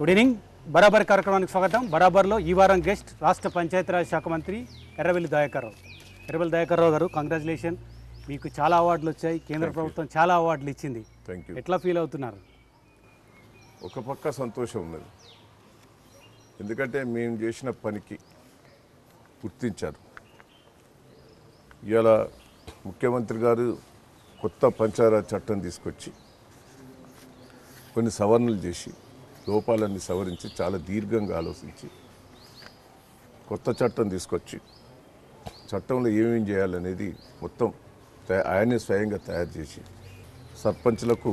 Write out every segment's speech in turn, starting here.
good evening బరాబర్ కార్యక్రమానికి స్వాగతం బరాబర్లో ఈ వారం గెస్ట్ రాష్ట్ర పంచాయతీరాజ్ శాఖ మంత్రి ఎర్రవెల్లి రావు ఎర్రవెల్లి రావు గారు కంగ్రాచులేషన్ మీకు చాలా అవార్డులు వచ్చాయి కేంద్ర ప్రభుత్వం చాలా అవార్డులు ఇచ్చింది ఎట్లా ఫీల్ అవుతున్నారు ఒక పక్క సంతోషం ఉన్నది ఎందుకంటే మేము చేసిన పనికి గుర్తించారు ఇవాళ ముఖ్యమంత్రి గారు కొత్త పంచాయతీరాజ్ చట్టం తీసుకొచ్చి కొన్ని సవరణలు చేసి లోపాలన్నీ సవరించి చాలా దీర్ఘంగా ఆలోచించి కొత్త చట్టం తీసుకొచ్చి చట్టంలో ఏమేం చేయాలనేది మొత్తం ఆయనే స్వయంగా తయారు చేసి సర్పంచ్లకు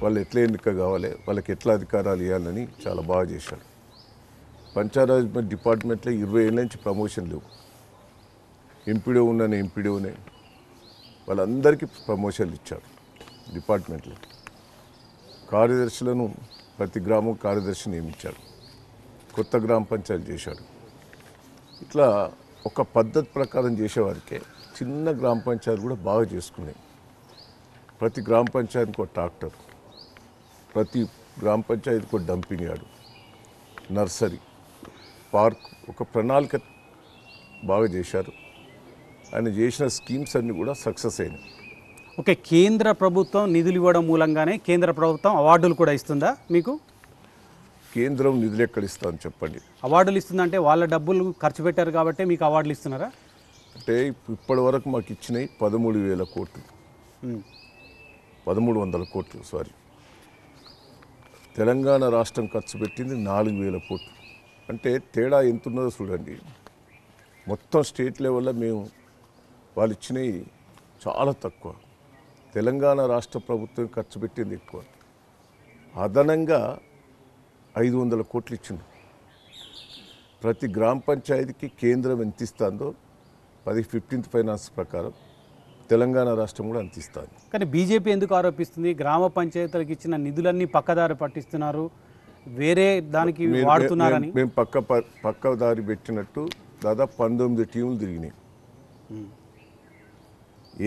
వాళ్ళు ఎట్లా ఎన్నిక కావాలి వాళ్ళకి ఎట్లా అధికారాలు ఇవ్వాలని చాలా బాగా చేశాడు పంచాయత్ డిపార్ట్మెంట్లో ఇరవై ఏళ్ళ నుంచి ప్రమోషన్ లేవు ఎంపీడో ఉన్నాను ఎంపీడోనే వాళ్ళందరికీ ప్రమోషన్లు ఇచ్చారు డిపార్ట్మెంట్లో కార్యదర్శులను ప్రతి గ్రామం కార్యదర్శి నియమించాడు కొత్త గ్రామ పంచాయతీ చేశాడు ఇట్లా ఒక పద్ధతి ప్రకారం చేసేవారికే చిన్న గ్రామ పంచాయతీ కూడా బాగా చేసుకున్నాయి ప్రతి గ్రామ పంచాయతీకి ఒక ట్రాక్టర్ ప్రతి గ్రామ పంచాయతీకి ఒక డంపింగ్ యార్డ్ నర్సరీ పార్క్ ఒక ప్రణాళిక బాగా చేశారు ఆయన చేసిన స్కీమ్స్ అన్నీ కూడా సక్సెస్ అయినాయి ఓకే కేంద్ర ప్రభుత్వం నిధులు ఇవ్వడం మూలంగానే కేంద్ర ప్రభుత్వం అవార్డులు కూడా ఇస్తుందా మీకు కేంద్రం నిధులు ఎక్కడ ఇస్తాను చెప్పండి అవార్డులు ఇస్తుందంటే వాళ్ళ డబ్బులు ఖర్చు పెట్టారు కాబట్టి మీకు అవార్డులు ఇస్తున్నారా అంటే ఇప్పటి వరకు మాకు ఇచ్చినాయి పదమూడు వేల కోట్లు పదమూడు వందల కోట్లు సారీ తెలంగాణ రాష్ట్రం ఖర్చు పెట్టింది నాలుగు వేల కోట్లు అంటే తేడా ఎంతున్నదో చూడండి మొత్తం స్టేట్ లెవెల్లో మేము వాళ్ళు ఇచ్చినవి చాలా తక్కువ తెలంగాణ రాష్ట్ర ప్రభుత్వం ఖర్చు పెట్టింది ఎక్కువ అదనంగా ఐదు వందల కోట్లు ఇచ్చింది ప్రతి గ్రామ పంచాయతీకి కేంద్రం ఎంత ఇస్తుందో పది ఫిఫ్టీన్త్ ఫైనాన్స్ ప్రకారం తెలంగాణ రాష్ట్రం కూడా అందిస్తుంది కానీ బీజేపీ ఎందుకు ఆరోపిస్తుంది గ్రామ పంచాయతీలకు ఇచ్చిన నిధులన్నీ పక్కదారి పట్టిస్తున్నారు వేరే దానికి వాడుతున్నారని మేము పక్క పక్క దారి పెట్టినట్టు దాదాపు పంతొమ్మిది టీములు తిరిగినాయి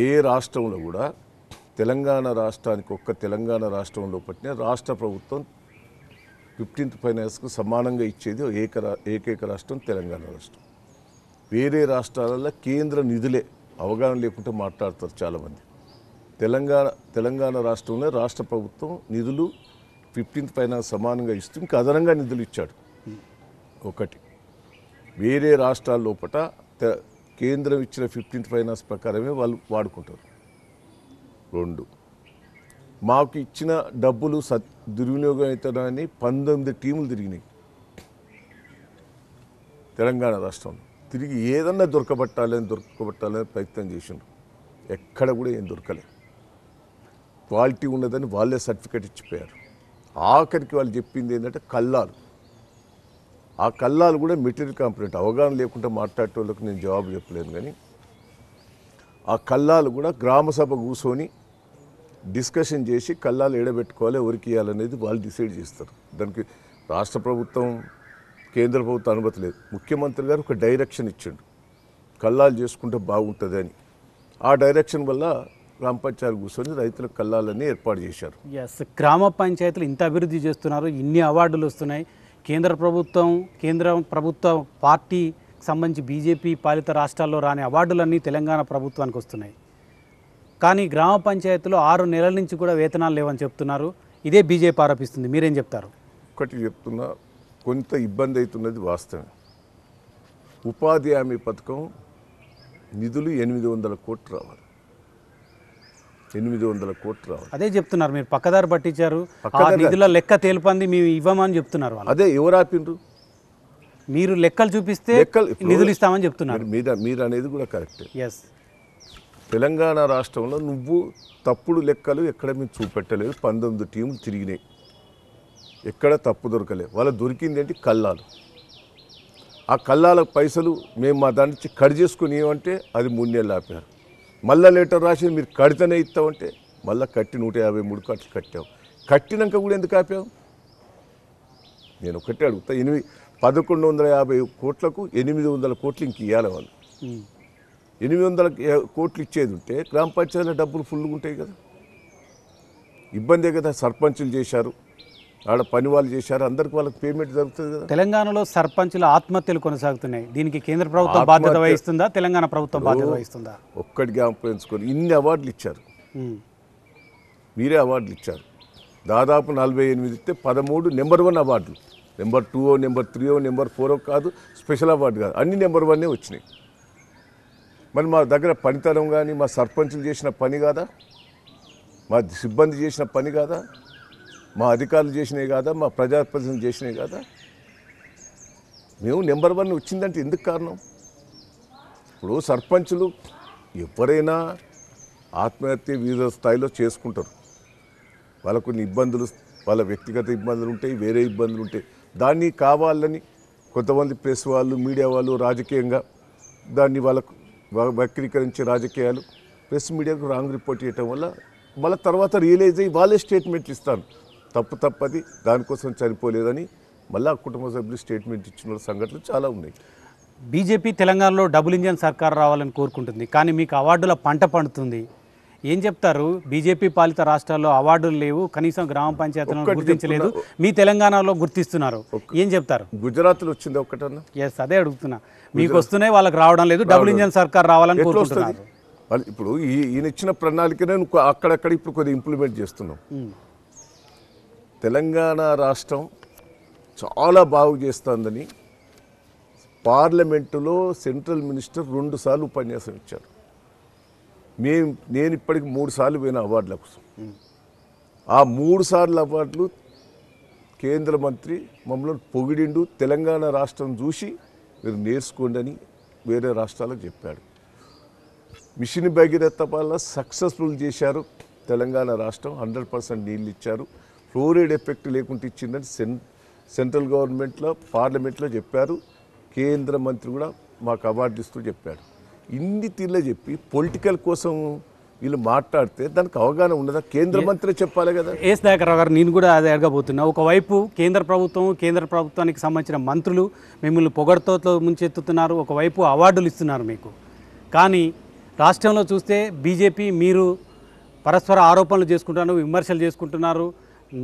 ఏ రాష్ట్రంలో కూడా తెలంగాణ రాష్ట్రానికి ఒక్క తెలంగాణ రాష్ట్రంలో పట్టిన రాష్ట్ర ప్రభుత్వం ఫిఫ్టీన్త్ ఫైనాన్స్కు సమానంగా ఇచ్చేది ఏక ఏకైక రాష్ట్రం తెలంగాణ రాష్ట్రం వేరే రాష్ట్రాలలో కేంద్ర నిధులే అవగాహన లేకుండా మాట్లాడతారు చాలామంది తెలంగాణ తెలంగాణ రాష్ట్రంలో రాష్ట్ర ప్రభుత్వం నిధులు ఫిఫ్టీన్త్ ఫైనాన్స్ సమానంగా ఇస్తూ ఇంకా అదనంగా నిధులు ఇచ్చాడు ఒకటి వేరే రాష్ట్రాల లోపల కేంద్రం ఇచ్చిన ఫిఫ్టీన్త్ ఫైనాన్స్ ప్రకారమే వాళ్ళు వాడుకుంటారు రెండు మాకు ఇచ్చిన డబ్బులు సత్ దుర్వినియోగం అవుతారని పంతొమ్మిది టీములు తిరిగినాయి తెలంగాణ రాష్ట్రంలో తిరిగి ఏదన్నా దొరకబట్టాలని దొరకబట్టాలని ప్రయత్నం చేసిండ్రు ఎక్కడ కూడా ఏం దొరకలే క్వాలిటీ ఉన్నదని వాళ్ళే సర్టిఫికేట్ ఇచ్చిపోయారు ఆఖరికి వాళ్ళు చెప్పింది ఏంటంటే కల్లాలు ఆ కల్లాలు కూడా మెటీరియల్ కాంపొనెంట్ అవగాహన లేకుండా మాట్లాడేటోళ్ళకి నేను జవాబు చెప్పలేను కానీ ఆ కల్లాలు కూడా గ్రామ సభ కూర్చొని డిస్కషన్ చేసి కల్లాలు ఎడబెట్టుకోవాలి ఎవరికి ఇవ్వాలనేది వాళ్ళు డిసైడ్ చేస్తారు దానికి రాష్ట్ర ప్రభుత్వం కేంద్ర ప్రభుత్వం అనుమతి లేదు ముఖ్యమంత్రి గారు ఒక డైరెక్షన్ ఇచ్చిండు కల్లాలు చేసుకుంటే బాగుంటుంది అని ఆ డైరెక్షన్ వల్ల గ్రామ పంచాయతీలు కూర్చొని రైతుల కల్లాలని ఏర్పాటు చేశారు ఎస్ గ్రామ పంచాయతీలు ఇంత అభివృద్ధి చేస్తున్నారు ఇన్ని అవార్డులు వస్తున్నాయి కేంద్ర ప్రభుత్వం కేంద్ర ప్రభుత్వ పార్టీ సంబంధించి బీజేపీ పాలిత రాష్ట్రాల్లో రాని అవార్డులన్నీ తెలంగాణ ప్రభుత్వానికి వస్తున్నాయి కానీ గ్రామ పంచాయతీలో ఆరు నెలల నుంచి కూడా వేతనాలు లేవని చెప్తున్నారు ఇదే బీజేపీ ఆరోపిస్తుంది మీరేం చెప్తారు ఒకటి చెప్తున్నా కొంత ఇబ్బంది అవుతున్నది వాస్తవం ఉపాధి హామీ పథకం నిధులు ఎనిమిది వందల కోట్లు రావాలి ఎనిమిది వందల కోట్లు రావాలి అదే చెప్తున్నారు మీరు పక్కదారి పట్టించారు నిధుల లెక్క తేలిపంది మేము ఇవ్వమని చెప్తున్నారు అదే ఎవరు ఆపిండ్రు మీరు లెక్కలు చూపిస్తే నిధులు ఇస్తామని చెప్తున్నారు మీద మీరు అనేది కూడా కరెక్ట్ ఎస్ తెలంగాణ రాష్ట్రంలో నువ్వు తప్పుడు లెక్కలు ఎక్కడ మీరు చూపెట్టలేదు పంతొమ్మిది టీములు తిరిగినాయి ఎక్కడ తప్పు దొరకలేదు వాళ్ళ దొరికింది ఏంటి కల్లాలు ఆ కల్లాలకు పైసలు మేము మా దాని నుంచి కట్ చేసుకుని ఏమంటే అది మూడు నెలలు ఆపారు మళ్ళా లెటర్ రాసి మీరు కడితేనే ఇస్తామంటే మళ్ళీ కట్టి నూట యాభై మూడు కట్లు కట్టావు కట్టినాక కూడా ఎందుకు ఆపావు నేను ఒకటే అడుగుతా ఎనిమిది పదకొండు వందల యాభై కోట్లకు ఎనిమిది వందల కోట్లు ఇంక ఇవ్వాలి వాళ్ళు ఎనిమిది వందల కోట్లు ఇచ్చేది ఉంటే గ్రామ పంచాయతీల డబ్బులు ఫుల్గా ఉంటాయి కదా ఇబ్బందే కదా సర్పంచులు చేశారు ఆడ పని వాళ్ళు చేశారు అందరికి వాళ్ళకి పేమెంట్ జరుగుతుంది కదా తెలంగాణలో సర్పంచుల ఆత్మహత్యలు కొనసాగుతున్నాయి దీనికి కేంద్ర ప్రభుత్వం బాధ్యత వహిస్తుందా తెలంగాణ ప్రభుత్వం బాధ్యత వహిస్తుందా ఒక్కటి గ్రామ పెంచుకొని ఇన్ని అవార్డులు ఇచ్చారు మీరే అవార్డులు ఇచ్చారు దాదాపు నలభై ఎనిమిది ఇస్తే పదమూడు నెంబర్ వన్ అవార్డులు number two number three number four కాదు స్పెషల్ అవార్డు కాదు అన్ని నెంబర్ వన్నే వచ్చినాయి మరి మా దగ్గర పనితనం కానీ మా సర్పంచులు చేసిన పని కాదా మా సిబ్బంది చేసిన పని కాదా మా అధికారులు చేసినవి కాదా మా ప్రజాప్రతినిధులు చేసినవి కాదా మేము నెంబర్ వన్ వచ్చిందంటే ఎందుకు కారణం ఇప్పుడు సర్పంచులు ఎవరైనా ఆత్మహత్య వివిధ స్థాయిలో చేసుకుంటారు వాళ్ళ కొన్ని ఇబ్బందులు వాళ్ళ వ్యక్తిగత ఇబ్బందులు ఉంటాయి వేరే ఇబ్బందులు ఉంటాయి దాన్ని కావాలని కొంతమంది ప్రెస్ వాళ్ళు మీడియా వాళ్ళు రాజకీయంగా దాన్ని వాళ్ళకు వక్రీకరించే రాజకీయాలు ప్రెస్ మీడియాకు రాంగ్ రిపోర్ట్ చేయటం వల్ల మళ్ళీ తర్వాత రియలైజ్ అయ్యి వాళ్ళే స్టేట్మెంట్లు ఇస్తాను తప్పు తప్పది దానికోసం చనిపోలేదని మళ్ళీ కుటుంబ సభ్యులు స్టేట్మెంట్ ఇచ్చిన సంఘటనలు చాలా ఉన్నాయి బీజేపీ తెలంగాణలో డబుల్ ఇంజన్ సర్కార్ రావాలని కోరుకుంటుంది కానీ మీకు అవార్డుల పంట పండుతుంది ఏం చెప్తారు బీజేపీ పాలిత రాష్ట్రాల్లో అవార్డులు లేవు కనీసం గ్రామ పంచాయతీలను గుర్తించలేదు మీ తెలంగాణలో గుర్తిస్తున్నారు ఏం చెప్తారు గుజరాత్లో వచ్చింది ఒకటన్నా ఎస్ అదే అడుగుతున్నా మీకు వస్తున్నాయి వాళ్ళకి రావడం లేదు డబుల్ ఇంజన్ సర్కార్ రావాలని కోరుకుంటున్నారు ఇప్పుడు ఈయన ఇచ్చిన ప్రణాళికనే అక్కడక్కడ ఇప్పుడు కొద్దిగా ఇంప్లిమెంట్ చేస్తున్నాం తెలంగాణ రాష్ట్రం చాలా బాగు చేస్తుందని పార్లమెంటులో సెంట్రల్ మినిస్టర్ రెండుసార్లు ఉపన్యాసం ఇచ్చారు మేము నేను ఇప్పటికి మూడు సార్లు పోయిన అవార్డుల కోసం ఆ మూడు సార్లు అవార్డులు కేంద్ర మంత్రి మమ్మల్ని పొగిడిండు తెలంగాణ రాష్ట్రం చూసి మీరు నేర్చుకోండి అని వేరే రాష్ట్రాలకు చెప్పాడు మిషన్ భగీరథ వల్ల సక్సెస్ఫుల్ చేశారు తెలంగాణ రాష్ట్రం హండ్రెడ్ పర్సెంట్ నీళ్ళు ఇచ్చారు ఫ్లోరైడ్ ఎఫెక్ట్ లేకుండా ఇచ్చిందని సెన్ సెంట్రల్ గవర్నమెంట్లో పార్లమెంట్లో చెప్పారు కేంద్ర మంత్రి కూడా మాకు అవార్డు ఇస్తూ చెప్పాడు ఇన్ని తీర్లే చెప్పి పొలిటికల్ కోసం వీళ్ళు మాట్లాడితే దానికి అవగాహన ఉండదా కేంద్ర మంత్రి చెప్పాలి కదా ఎస్ దయాకర్రావు గారు నేను కూడా అది అడగబోతున్నా ఒకవైపు కేంద్ర ప్రభుత్వం కేంద్ర ప్రభుత్వానికి సంబంధించిన మంత్రులు మిమ్మల్ని పొగడ్తో ముంచెత్తుతున్నారు ఒకవైపు అవార్డులు ఇస్తున్నారు మీకు కానీ రాష్ట్రంలో చూస్తే బీజేపీ మీరు పరస్పర ఆరోపణలు చేసుకుంటున్నారు విమర్శలు చేసుకుంటున్నారు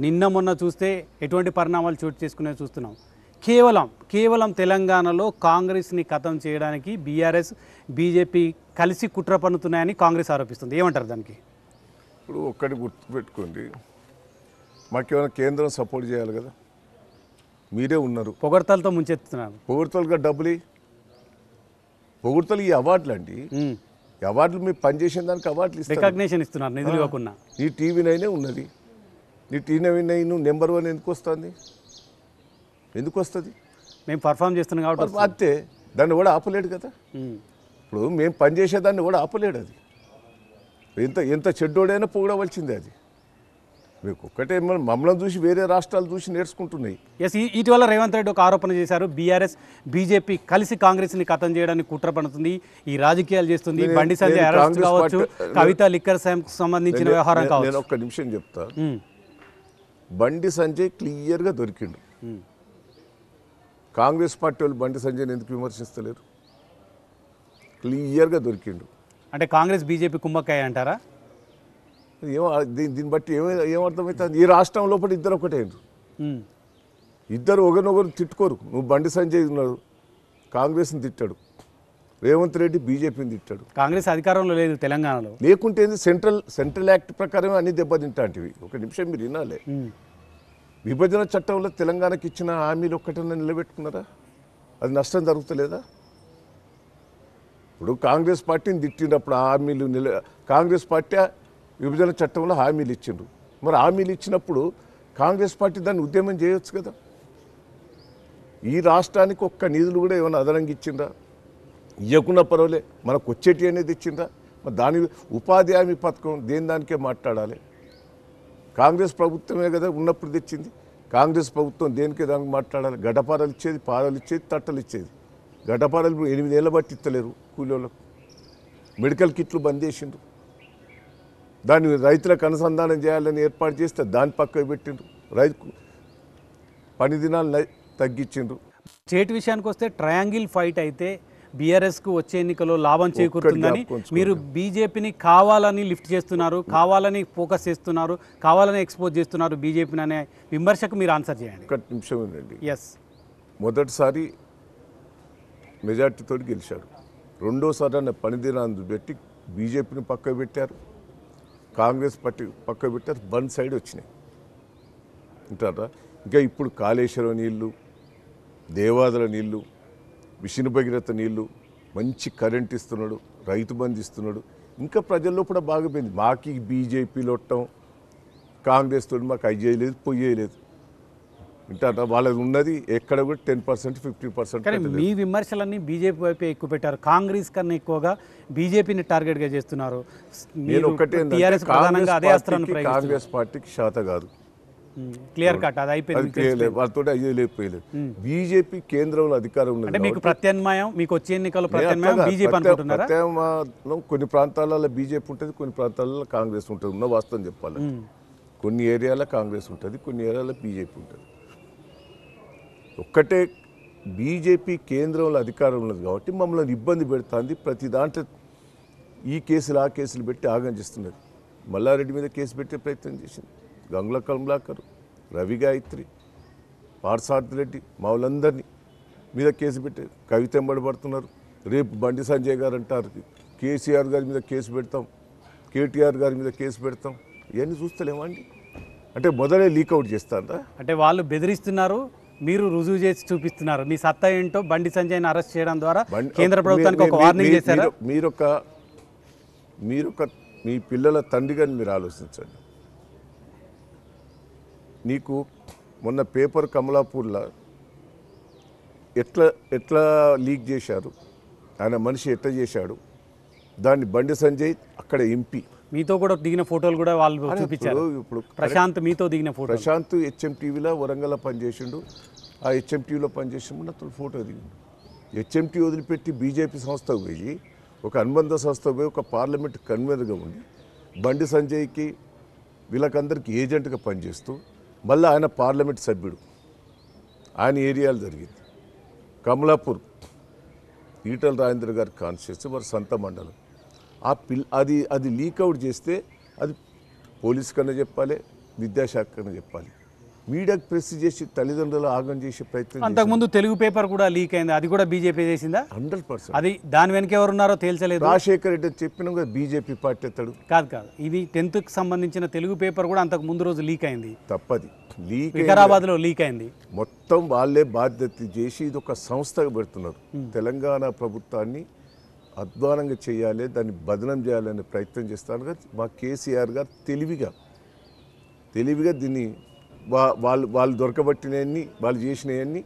నిన్న మొన్న చూస్తే ఎటువంటి పరిణామాలు చోటు చేసుకునే చూస్తున్నాం కేవలం కేవలం తెలంగాణలో కాంగ్రెస్ని కథం చేయడానికి బీఆర్ఎస్ బీజేపీ కలిసి కుట్ర పన్నుతున్నాయని కాంగ్రెస్ ఆరోపిస్తుంది ఏమంటారు దానికి ఇప్పుడు ఒక్కటి గుర్తుపెట్టుకోండి మాకేమైనా కేంద్రం సపోర్ట్ చేయాలి కదా మీరే ఉన్నారు పొగడ్తలతో ముంచెత్తున్నారు పొగడ్తలుగా డబ్బులు పొగడ్తలు ఈ అవార్డులు అండి అవార్డులు మీరు పనిచేసిన దానికి అవార్డులు ఇస్తారు రికగ్నేషన్ ఇస్తున్నారు నిధులు కాకుండా ఈ టీవీ నైనే ఉన్నది నీ టీవీ నైన్ నెంబర్ వన్ ఎందుకు వస్తుంది ఎందుకు వస్తుంది మేము పర్ఫామ్ చేస్తున్నాం కాబట్టి అంతే దాన్ని కూడా ఆపలేడు కదా ఇప్పుడు మేము పనిచేసేదాన్ని కూడా ఆపలేడు అది ఎంత ఎంత చెడ్డోడైనా పొగడవలసిందే అది మీకు ఒక్కటే మమ్మల్ని చూసి వేరే రాష్ట్రాలు చూసి నేర్చుకుంటున్నాయి ఎస్ ఇటీవల రేవంత్ రెడ్డి ఒక ఆరోపణ చేశారు బీఆర్ఎస్ బీజేపీ కలిసి కాంగ్రెస్ని కథం చేయడానికి కుట్ర పడుతుంది ఈ రాజకీయాలు చేస్తుంది బండి సంజయ్ అరెస్ట్ కావచ్చు కవిత లిక్కర్ సంబంధించిన వ్యవహారం కావచ్చు నేను ఒక్క నిమిషం చెప్తా బండి సంజయ్ క్లియర్గా దొరికిండు కాంగ్రెస్ పార్టీ వాళ్ళు బండి సంజయ్ని ఎందుకు విమర్శిస్తలేరు క్లియర్గా దొరికిండు అంటే కాంగ్రెస్ బీజేపీ కుంభకాయ అంటారా ఏమో దీన్ని బట్టి ఏమో ఏమర్థమవుతుంది ఈ రాష్ట్రం లోపల ఇద్దరు ఒకటే ఇద్దరు ఒకరినొకరు తిట్టుకోరు నువ్వు బండి సంజయ్ ఉన్నాడు కాంగ్రెస్ని తిట్టాడు రేవంత్ రెడ్డి బీజేపీని తిట్టాడు కాంగ్రెస్ అధికారంలో లేదు తెలంగాణలో లేకుంటే సెంట్రల్ సెంట్రల్ యాక్ట్ ప్రకారమే అన్ని దెబ్బతింటాంటివి ఒక నిమిషం మీరు వినాలి విభజన చట్టంలో తెలంగాణకి ఇచ్చిన హామీలు ఒక్కటైనా నిలబెట్టుకున్నారా అది నష్టం జరుగుతలేదా ఇప్పుడు కాంగ్రెస్ పార్టీని తిట్టినప్పుడు హామీలు నిల కాంగ్రెస్ పార్టీ విభజన చట్టంలో హామీలు ఇచ్చిండ్రు మరి హామీలు ఇచ్చినప్పుడు కాంగ్రెస్ పార్టీ దాన్ని ఉద్యమం చేయొచ్చు కదా ఈ రాష్ట్రానికి ఒక్క నిధులు కూడా ఏమైనా అదనంగా ఇచ్చిందా ఇవ్వకుండా పర్వాలే మనకు వచ్చేటి అనేది ఇచ్చిందా మరి దాని ఉపాధి హామీ పథకం దేని దానికే మాట్లాడాలి కాంగ్రెస్ ప్రభుత్వమే కదా ఉన్నప్పుడు తెచ్చింది కాంగ్రెస్ ప్రభుత్వం దేనికి దానికి మాట్లాడాలి గడపారలు ఇచ్చేది పారలు ఇచ్చేది తట్టలు ఇచ్చేది గడపారలు ఇప్పుడు ఎనిమిదేళ్ళ బట్టి ఇస్తలేరు కూలీలకు మెడికల్ కిట్లు బంద్ చేసిండ్రు దాన్ని రైతులకు అనుసంధానం చేయాలని ఏర్పాటు చేస్తే దాని పక్కకు పెట్టిండ్రు రైతు పని దినాలు తగ్గించిండ్రు స్టేట్ విషయానికి వస్తే ట్రయాంగిల్ ఫైట్ అయితే బీఆర్ఎస్కు వచ్చే ఎన్నికలో లాభం చేకూరుతుందని మీరు బీజేపీని కావాలని లిఫ్ట్ చేస్తున్నారు కావాలని ఫోకస్ చేస్తున్నారు కావాలని ఎక్స్పోజ్ చేస్తున్నారు బీజేపీని అనే విమర్శకు మీరు ఆన్సర్ చేయండి ఒక నిమిషం ఎస్ మొదటిసారి మెజార్టీతో గెలిచాడు రెండోసారి అన్న పనిదినాన్ని పెట్టి బీజేపీని పక్క పెట్టారు కాంగ్రెస్ పార్టీ పక్క పెట్టారు బంద్ సైడ్ వచ్చినాయి అంటారా ఇంకా ఇప్పుడు కాళేశ్వరం నీళ్ళు దేవాదల నీళ్ళు మిషన్ భగీరథ నీళ్లు మంచి కరెంట్ ఇస్తున్నాడు రైతు బంధు ఇస్తున్నాడు ఇంకా ప్రజల్లో కూడా బాగా పోయింది మాకు బీజేపీలో ఉండటం కాంగ్రెస్ తోటి మాకు అయ్యేయలేదు చేయలేదు పొయ్యేయలేదు ఇంటారా వాళ్ళది ఉన్నది ఎక్కడ కూడా టెన్ పర్సెంట్ ఫిఫ్టీ పర్సెంట్ మీ విమర్శలన్నీ బీజేపీ వైపే ఎక్కువ పెట్టారు కాంగ్రెస్ కన్నా ఎక్కువగా బీజేపీని టార్గెట్గా చేస్తున్నారు నేను ఒకటే కాంగ్రెస్ పార్టీకి శాత కాదు క్లియర్ కట్ అది అయిపోయింది వాళ్ళతో అది లేకపోయలేదు బీజేపీ కేంద్రంలో అధికారం అంటే మీకు ప్రత్యామ్నాయం మీకు వచ్చే ఎన్నికల్లో ప్రత్యామ్నాయం బీజేపీ అనుకుంటున్నారా ప్రత్యామ్నాయం కొన్ని ప్రాంతాలలో బీజేపీ ఉంటుంది కొన్ని ప్రాంతాలలో కాంగ్రెస్ ఉంటుంది ఉన్న వాస్తవం చెప్పాలి కొన్ని ఏరియాలో కాంగ్రెస్ ఉంటుంది కొన్ని ఏరియాలో బీజేపీ ఉంటుంది ఒక్కటే బీజేపీ కేంద్రంలో అధికారం ఉన్నది కాబట్టి మమ్మల్ని ఇబ్బంది పెడుతుంది ప్రతి దాంట్లో ఈ కేసులు ఆ కేసులు పెట్టి ఆగం చేస్తున్నది మల్లారెడ్డి మీద కేసు పెట్టే ప్రయత్నం చేసింది గంగుల కమలాకర్ రవి గాయత్రి పార్సార్థి రెడ్డి మా వాళ్ళందరినీ మీద కేసు పెట్టారు కవిత పడుతున్నారు రేపు బండి సంజయ్ గారు అంటారు కేసీఆర్ గారి మీద కేసు పెడతాం కేటీఆర్ గారి మీద కేసు పెడతాం ఇవన్నీ చూస్తలేమండి అంటే మొదలే లీకౌట్ చేస్తారా అంటే వాళ్ళు బెదిరిస్తున్నారు మీరు రుజువు చేసి చూపిస్తున్నారు మీ సత్తా ఏంటో బండి సంజయ్ని అరెస్ట్ చేయడం ద్వారా కేంద్ర ప్రభుత్వానికి ఒక వార్నింగ్ చేశారు మీరొక మీరొక మీ పిల్లల తండ్రిగా మీరు ఆలోచించండి నీకు మొన్న పేపర్ కమలాపూర్లో ఎట్లా ఎట్లా లీక్ చేశారు ఆయన మనిషి ఎట్లా చేశాడు దాన్ని బండి సంజయ్ అక్కడ ఎంపీ మీతో కూడా దిగిన ఫోటోలు కూడా వాళ్ళు చూపించారు ఇప్పుడు ప్రశాంత్ మీతో దిగిన ఫోటో ప్రశాంత్ హెచ్ఎం టీవీలో వరంగల్లో పనిచేసిండు ఆ హెచ్ఎం టీవీలో పనిచేసినప్పుడు అతను ఫోటో దిగిండు హెచ్ఎం టీవీ వదిలిపెట్టి బీజేపీ సంస్థకు పోయి ఒక అనుబంధ సంస్థకు పోయి ఒక పార్లమెంట్ కన్వీనర్గా ఉండి బండి సంజయ్కి వీళ్ళకందరికీ ఏజెంట్గా పనిచేస్తూ మళ్ళీ ఆయన పార్లమెంట్ సభ్యుడు ఆయన ఏరియాలు జరిగింది కమలాపూర్ ఈటల రాజేంద్ర గారి కాన్స్టిట్యూన్సీ వారి సొంత మండలం ఆ పిల్ అది అది లీక్అవుట్ చేస్తే అది పోలీస్ కన్నా చెప్పాలి విద్యాశాఖ కన్నా చెప్పాలి మీడియాకు ప్రెస్ చేసి తల్లిదండ్రులు ఆగం చేసే ప్రయత్నం అంతకుముందు తెలుగు పేపర్ కూడా లీక్ అయింది అది కూడా బీజేపీ చేసిందా హండ్రెడ్ పర్సెంట్ అది దాని వెనక ఎవరున్నారో తేల్చలేదు రాజశేఖర్ రెడ్డి చెప్పిన కూడా బీజేపీ పార్టీ అతడు కాదు కాదు ఇది టెన్త్కి సంబంధించిన తెలుగు పేపర్ కూడా అంతకు ముందు రోజు లీక్ అయింది తప్పది లీక్ వికారాబాద్ లో లీక్ అయింది మొత్తం వాళ్ళే బాధ్యత చేసి ఇది ఒక సంస్థగా పెడుతున్నారు తెలంగాణ ప్రభుత్వాన్ని అధ్వానంగా చేయాలి దాన్ని బదనం చేయాలనే ప్రయత్నం చేస్తాను మా కేసీఆర్ గారు తెలివిగా తెలివిగా దీన్ని వాళ్ళు వాళ్ళు దొరకబట్టినవన్నీ వాళ్ళు చేసినవన్నీ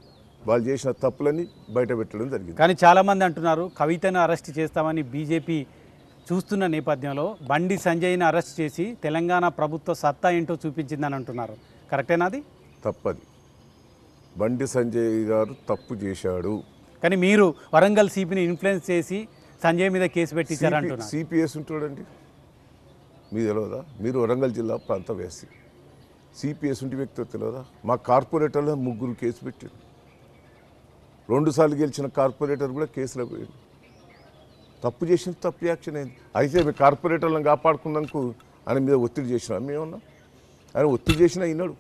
వాళ్ళు చేసిన తప్పులని బయట పెట్టడం జరిగింది కానీ చాలామంది అంటున్నారు కవితను అరెస్ట్ చేస్తామని బీజేపీ చూస్తున్న నేపథ్యంలో బండి సంజయ్ని అరెస్ట్ చేసి తెలంగాణ ప్రభుత్వ సత్తా ఏంటో చూపించిందని అంటున్నారు కరెక్టేనాది అది తప్పది బండి సంజయ్ గారు తప్పు చేశాడు కానీ మీరు వరంగల్ సిపిని ఇన్ఫ్లుయెన్స్ చేసి సంజయ్ మీద కేసు పెట్టించారంటున్నారు సిపిఎస్ ఉంటాడండి మీ తెలియదా మీరు వరంగల్ జిల్లా ప్రాంత వేసి సిపిఎస్ ఎసుంటి వ్యక్తి తెలియదా మా కార్పొరేటర్లో ముగ్గురు కేసు పెట్టారు రెండుసార్లు గెలిచిన కార్పొరేటర్ కూడా కేసులో పోయాడు తప్పు చేసిన తప్పు యాక్షన్ అయింది అయితే మీ కార్పొరేటర్లను కాపాడుకున్నందుకు ఆయన మీద ఒత్తిడి చేసిన మేమన్నా ఆయన ఒత్తిడి చేసిన అయినాడు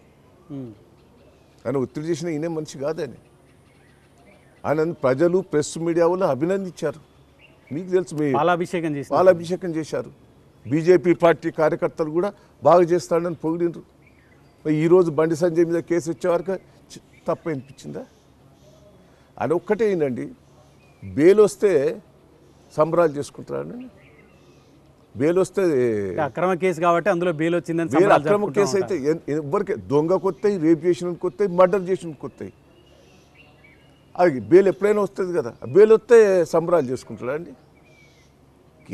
ఆయన ఒత్తిడి చేసిన ఈయనే మనిషి కాదని ఆయన ప్రజలు ప్రెస్ మీడియా వాళ్ళు అభినందించారు మీకు తెలుసు మీ పాలాభిషేకం చేసి పాలాభిషేకం చేశారు బీజేపీ పార్టీ కార్యకర్తలు కూడా బాగా చేస్తాడని పొగిడినరు ఈరోజు బండి సంజయ్ మీద కేసు వచ్చేవరకు తప్పు అనిపించిందా అది ఒక్కటే ఏంటండి బెయిల్ వస్తే సంబరాలు చేసుకుంటారని బెయిల్ వస్తే అక్రమ కేసు కాబట్టి అందులో బెయిల్ వచ్చిందని వేరే అక్రమ కేసు అయితే ఎవరికి దొంగ కొత్తాయి రేపు చేసిన కొత్తాయి మర్డర్ చేసిన కొత్తాయి అది బెయిల్ ఎప్పుడైనా వస్తుంది కదా బెయిల్ వస్తే సంబరాలు చేసుకుంటారా అండి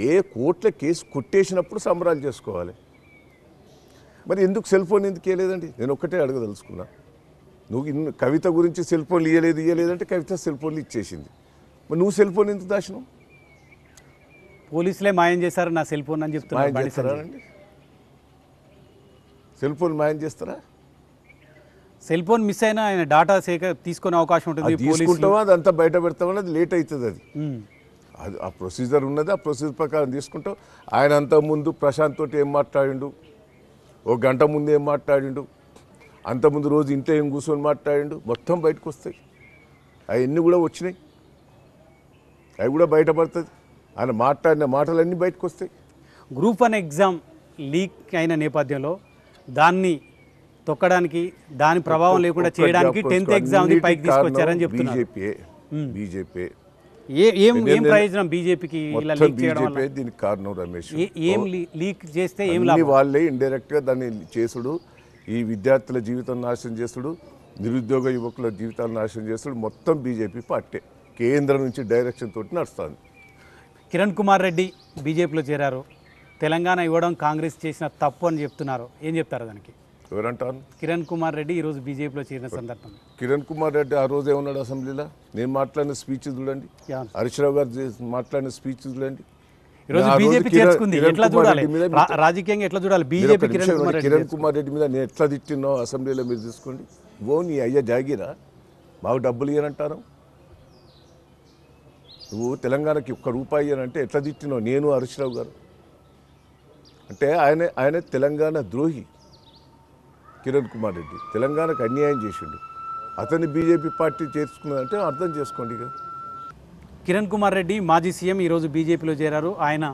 ఏ కోర్టులో కేసు కొట్టేసినప్పుడు సంబరాలు చేసుకోవాలి మరి ఎందుకు సెల్ ఫోన్ ఎందుకు ఇవ్వలేదండి నేను ఒక్కటే అడగదలుచుకున్నా నువ్వు ఇన్ని కవిత గురించి సెల్ ఫోన్లు ఇవ్వలేదు ఇవ్వలేదంటే కవిత సెల్ ఫోన్లు ఇచ్చేసింది మరి నువ్వు సెల్ ఫోన్ ఎందుకు దాచినావు పోలీసులే మాయం చేశారు నా సెల్ ఫోన్ అని చెప్తున్నా సెల్ ఫోన్ మాయం చేస్తారా సెల్ ఫోన్ మిస్ అయినా ఆయన డాటా సేక తీసుకునే అవకాశం ఉంటుంది అది అంతా బయట పెడతామని అది లేట్ అవుతుంది అది అది ఆ ప్రొసీజర్ ఉన్నది ఆ ప్రొసీజర్ ప్రకారం తీసుకుంటాం ఆయన అంతకుముందు ప్రశాంత్ తోటి ఏం మాట్లాడిండు ఓ గంట ముందు ఏం మాట్లాడిండు అంతకుముందు రోజు ఇంట్లో ఏం కూర్చొని మాట్లాడిండు మొత్తం బయటకు వస్తాయి అవన్నీ కూడా వచ్చినాయి అవి కూడా బయటపడుతుంది ఆయన మాట్లాడిన మాటలన్నీ బయటకు వస్తాయి గ్రూప్ వన్ ఎగ్జామ్ లీక్ అయిన నేపథ్యంలో దాన్ని తొక్కడానికి దాని ప్రభావం లేకుండా చేయడానికి టెన్త్ ఎగ్జామ్ పైకి తీసుకొచ్చారని చెప్తున్నారు బీజేపీ బీజేపీ ఏం ఏం బీజేపీకి దీనికి కారణం రమేష్ లీక్ చేస్తే దాన్ని చేసుడు ఈ విద్యార్థుల జీవితం నాశనం చేసుడు నిరుద్యోగ యువకుల జీవితాలు నాశనం చేసుడు మొత్తం బీజేపీ పార్టీ కేంద్రం నుంచి డైరెక్షన్ తోటి నడుస్తుంది కిరణ్ కుమార్ రెడ్డి బీజేపీలో చేరారు తెలంగాణ ఇవ్వడం కాంగ్రెస్ చేసిన తప్పు అని చెప్తున్నారు ఏం చెప్తారు దానికి ఎవరంటారు కిరణ్ కుమార్ రెడ్డి ఈరోజు బీజేపీలో చేరిన సందర్భం కిరణ్ కుమార్ రెడ్డి ఆ రోజు ఏమన్నాడు అసెంబ్లీలో నేను మాట్లాడిన స్పీచ్ చూడండి రావు గారు మాట్లాడిన స్పీచ్ చూడండి చూడాలి రాజకీయంగా ఎట్లా చూడాలి బీజేపీ కిరణ్ కుమార్ రెడ్డి మీద నేను ఎట్లా తిట్టినో అసెంబ్లీలో మీరు తీసుకోండి ఓ నీ అయ్యా జాగిరా బాగా డబ్బులు ఇవ్వనంటాను నువ్వు తెలంగాణకి ఒక్క రూపాయి అని అంటే ఎట్లా తిట్టినావు నేను రావు గారు అంటే ఆయన ఆయన తెలంగాణ ద్రోహి కిరణ్ కుమార్ రెడ్డి తెలంగాణకు అన్యాయం చేసిండు అతన్ని బీజేపీ పార్టీ చేర్చుకున్నదంటే అర్థం చేసుకోండి ఇక కిరణ్ కుమార్ రెడ్డి మాజీ సీఎం ఈరోజు బీజేపీలో చేరారు ఆయన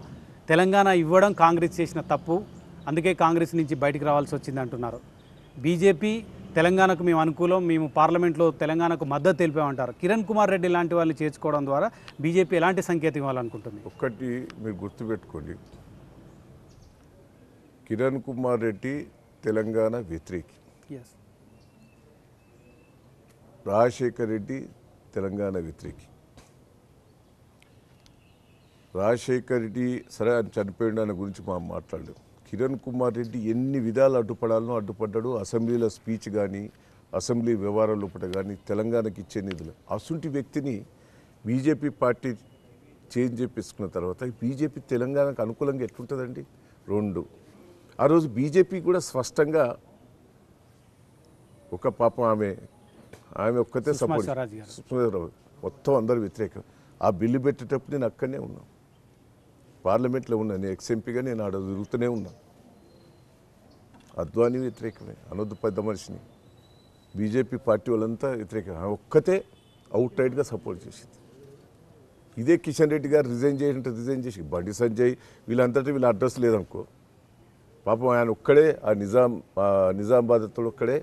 తెలంగాణ ఇవ్వడం కాంగ్రెస్ చేసిన తప్పు అందుకే కాంగ్రెస్ నుంచి బయటకు రావాల్సి వచ్చింది అంటున్నారు బీజేపీ తెలంగాణకు మేము అనుకూలం మేము పార్లమెంట్లో తెలంగాణకు మద్దతు తెలిపామంటారు కిరణ్ కుమార్ రెడ్డి లాంటి వాళ్ళని చేర్చుకోవడం ద్వారా బీజేపీ ఎలాంటి సంకేతం ఇవ్వాలనుకుంటుంది ఒక్కటి మీరు గుర్తుపెట్టుకోండి కిరణ్ కుమార్ రెడ్డి తెలంగాణ వ్యతిరేకి రాజశేఖర్ రెడ్డి తెలంగాణ వ్యతిరేకి రాజశేఖర్ రెడ్డి సరే ఆయన చనిపోయిన ఆయన గురించి మా మాట్లాడలేము కిరణ్ కుమార్ రెడ్డి ఎన్ని విధాలు అడ్డుపడాలనో అడ్డుపడ్డాడు అసెంబ్లీలో స్పీచ్ కానీ అసెంబ్లీ వ్యవహారాల లోపల కానీ తెలంగాణకి ఇచ్చే నిధులు అసుంటి వ్యక్తిని బీజేపీ పార్టీ చేంజ్ చేపించుకున్న తర్వాత బీజేపీ తెలంగాణకు అనుకూలంగా ఎట్లుంటుందండి రెండు ఆ రోజు బీజేపీ కూడా స్పష్టంగా ఒక పాపం ఆమె ఆమె ఒక్కతే సపోర్ట్ మొత్తం అందరూ వ్యతిరేకం ఆ బిల్లు పెట్టేటప్పుడు నేను అక్కడనే ఉన్నాను పార్లమెంట్లో ఉన్నాను నేను ఎక్స్ఎంపీగా నేను ఆడ తిరుగుతూనే ఉన్నాను అద్వానీ వ్యతిరేకమే అనొద్దు పెద్ద మనిషిని బీజేపీ పార్టీ వాళ్ళంతా వ్యతిరేకం ఒక్కతే అవుట్ రైడ్గా సపోర్ట్ చేసింది ఇదే కిషన్ రెడ్డి గారు రిజైన్ చేసినట్టు రిజైన్ చేసి బండి సంజయ్ వీళ్ళంతటి వీళ్ళ అడ్రస్ లేదనుకో పాపం ఆయన ఒక్కడే ఆ నిజాం నిజామాబాద్ అతడు ఒక్కడే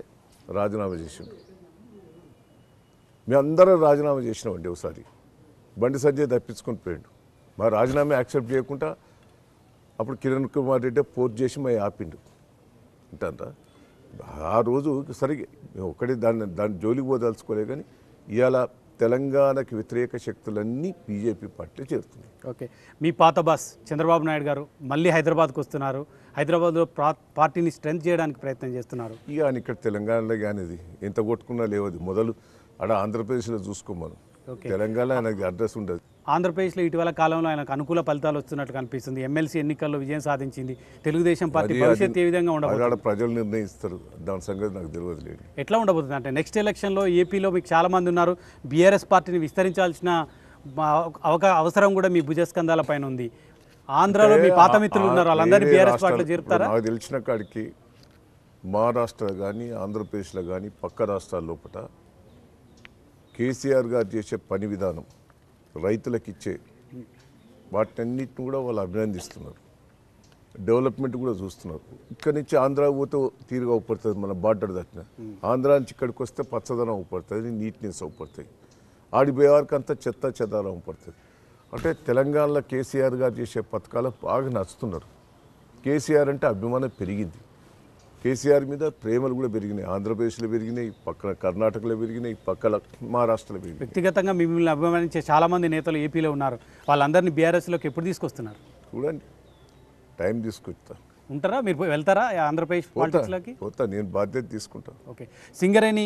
రాజీనామా చేసిండు మేమందరం రాజీనామా చేసినామండి ఒకసారి బండి సంజయ్ తప్పించుకొని పోయిండు మా రాజీనామా యాక్సెప్ట్ చేయకుండా అప్పుడు కిరణ్ కుమార్ రెడ్డి పోర్ట్ చేసి మా ఆపిండు అంటారా ఆ రోజు సరిగ్గా ఒక్కడే దాన్ని దాని జోలికి పోదలుచుకోలే కానీ ఇవాళ తెలంగాణకి వ్యతిరేక శక్తులన్నీ బీజేపీ పార్టీ చేరుతున్నాయి ఓకే మీ పాత బాస్ చంద్రబాబు నాయుడు గారు మళ్ళీ హైదరాబాద్కు వస్తున్నారు హైదరాబాద్లో పార్టీని స్ట్రెంత్ చేయడానికి ప్రయత్నం చేస్తున్నారు ఇక అని ఇక్కడ తెలంగాణలో కానీ ఎంత కొట్టుకున్నా లేవది మొదలు ఆడ ఆంధ్రప్రదేశ్లో చూసుకోమను తెలంగాణ అనేది అడ్రస్ ఉండదు ఆంధ్రప్రదేశ్లో ఇటీవల కాలంలో ఆయనకు అనుకూల ఫలితాలు వస్తున్నట్టు కనిపిస్తుంది ఎమ్మెల్సీ ఎన్నికల్లో విజయం సాధించింది తెలుగుదేశం పార్టీ భవిష్యత్తు ఏ విధంగా ఉండబోతుంది ప్రజలు నిర్ణయిస్తారు దాని సంగతి నాకు తెలియదు లేదు ఎట్లా ఉండబోతుంది అంటే నెక్స్ట్ ఎలక్షన్లో ఏపీలో మీకు చాలామంది ఉన్నారు బీఆర్ఎస్ పార్టీని విస్తరించాల్సిన అవకా అవసరం కూడా మీ భుజస్కంధాల పైన ఉంది ఆంధ్రాలో మీ పాత మిత్రులు ఉన్నారు వాళ్ళందరినీ బీఆర్ఎస్ పార్టీలో చేరుతారా నాకు తెలిసిన కాడికి మహారాష్ట్ర కానీ ఆంధ్రప్రదేశ్లో కానీ పక్క రాష్ట్రాల లోపల కేసీఆర్ గారు చేసే పని విధానం రైతులకు ఇచ్చే వాటన్నిటిని కూడా వాళ్ళు అభినందిస్తున్నారు డెవలప్మెంట్ కూడా చూస్తున్నారు ఇక్కడ నుంచి ఆంధ్ర పోతే తీరుగా ఉపడుతుంది మన బార్డర్ దాటిన ఆంధ్ర నుంచి ఇక్కడికి వస్తే పచ్చదనం ఉపడుతుంది నీట్నెస్ ఊపడుతుంది ఆడిపోయే వారికి అంతా చెత్త చెదారం ఉపడుతుంది అంటే తెలంగాణలో కేసీఆర్ గారు చేసే పథకాలు బాగా నచ్చుతున్నారు కేసీఆర్ అంటే అభిమానం పెరిగింది కేసీఆర్ మీద ప్రేమలు కూడా పెరిగినాయి ఆంధ్రప్రదేశ్లో పెరిగినాయి పక్కన కర్ణాటకలో పెరిగినాయి పక్కన మహారాష్ట్రలో పెరిగినాయి వ్యక్తిగతంగా మిమ్మల్ని అభిమానించే చాలామంది నేతలు ఏపీలో ఉన్నారు వాళ్ళందరినీ బీఆర్ఎస్లోకి ఎప్పుడు తీసుకొస్తున్నారు చూడండి టైం తీసుకొస్తాను ఉంటారా మీరు వెళ్తారా ఆంధ్రప్రదేశ్ పాలిటిక్స్లోకి పోతా నేను బాధ్యత తీసుకుంటాను ఓకే సింగరేణి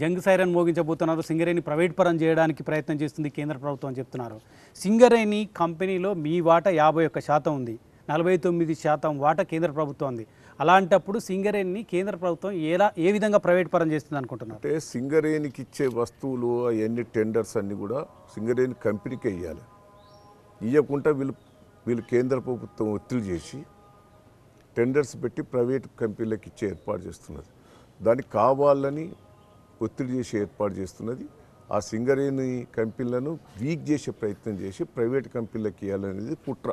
జంగ్ సైరన్ మోగించబోతున్నారు సింగరేణి ప్రైవేట్ పరం చేయడానికి ప్రయత్నం చేస్తుంది కేంద్ర ప్రభుత్వం అని చెప్తున్నారు సింగరేణి కంపెనీలో మీ వాటా యాభై ఒక్క శాతం ఉంది నలభై తొమ్మిది శాతం వాటా కేంద్ర ప్రభుత్వం ఉంది అలాంటప్పుడు సింగరేణిని కేంద్ర ప్రభుత్వం ఎలా ఏ విధంగా ప్రైవేట్ పరం చేస్తుంది అనుకుంటున్నారు అంటే సింగరేణికి ఇచ్చే వస్తువులు అవన్నీ టెండర్స్ అన్నీ కూడా సింగరేణి కంపెనీకి ఇవ్వాలి ఇవ్వకుండా వీళ్ళు వీళ్ళు కేంద్ర ప్రభుత్వం ఒత్తిడి చేసి టెండర్స్ పెట్టి ప్రైవేట్ కంపెనీలకు ఇచ్చే ఏర్పాటు చేస్తున్నది దానికి కావాలని ఒత్తిడి చేసి ఏర్పాటు చేస్తున్నది ఆ సింగరేణి కంపెనీలను వీక్ చేసే ప్రయత్నం చేసి ప్రైవేట్ కంపెనీలకు ఇవ్వాలనేది కుట్ర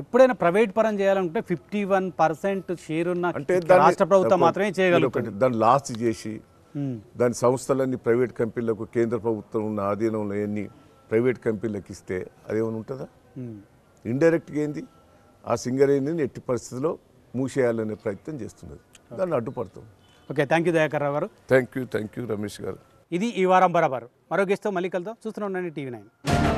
ఎప్పుడైనా ప్రైవేట్ పరం చేయాలంటే ఫిఫ్టీ వన్ పర్సెంట్ షేర్ ఉన్న అంటే రాష్ట్ర ప్రభుత్వం మాత్రమే చేయగలుగుతుంది దాన్ని లాస్ట్ చేసి దాని సంస్థలన్నీ ప్రైవేట్ కంపెనీలకు కేంద్ర ప్రభుత్వం ఉన్న ఆధీనంలో ఎన్ని ప్రైవేట్ కంపెనీలకు ఇస్తే అదేమైనా ఉంటుందా ఇండైరెక్ట్గా ఏంది ఆ సింగర్ సింగరేణిని ఎట్టి పరిస్థితిలో మూసేయాలనే ప్రయత్నం చేస్తున్నది దాన్ని అడ్డుపడతాం okay thank you Dayakar Rao garu thank you thank you Ramesh garu ఇది ఈ వారం బరాబర్ మరో గెస్ట్తో మళ్ళీ కలుద్దాం చూస్తూనే టీవీ నైన్